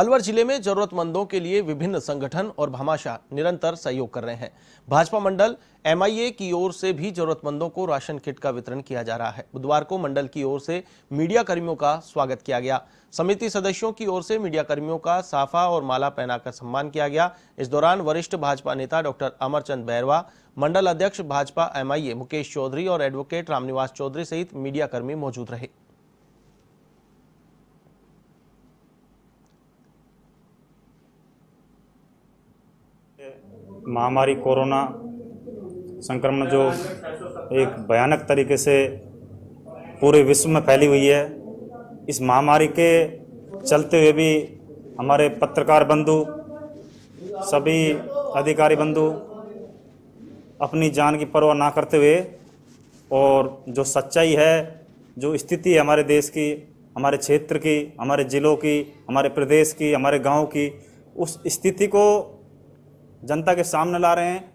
अलवर जिले में जरूरतमंदों के लिए विभिन्न संगठन और भामाशाह निरंतर सहयोग कर रहे हैं भाजपा मंडल एमआईए की ओर से भी जरूरतमंदों को राशन किट का वितरण किया जा रहा है बुधवार को मंडल की ओर से मीडिया कर्मियों का स्वागत किया गया समिति सदस्यों की ओर से मीडिया कर्मियों का साफा और माला पहनाकर सम्मान किया गया इस दौरान वरिष्ठ भाजपा नेता डॉक्टर अमरचंद बैरवा मंडल अध्यक्ष भाजपा एमआईए मुकेश चौधरी और एडवोकेट रामनिवास चौधरी सहित मीडिया कर्मी मौजूद रहे महामारी कोरोना संक्रमण जो एक भयानक तरीके से पूरे विश्व में फैली हुई है इस महामारी के चलते हुए भी हमारे पत्रकार बंधु सभी अधिकारी बंधु अपनी जान की परवाह ना करते हुए और जो सच्चाई है जो स्थिति है हमारे देश की हमारे क्षेत्र की हमारे ज़िलों की हमारे प्रदेश की हमारे गांव की उस स्थिति को जनता के सामने ला रहे हैं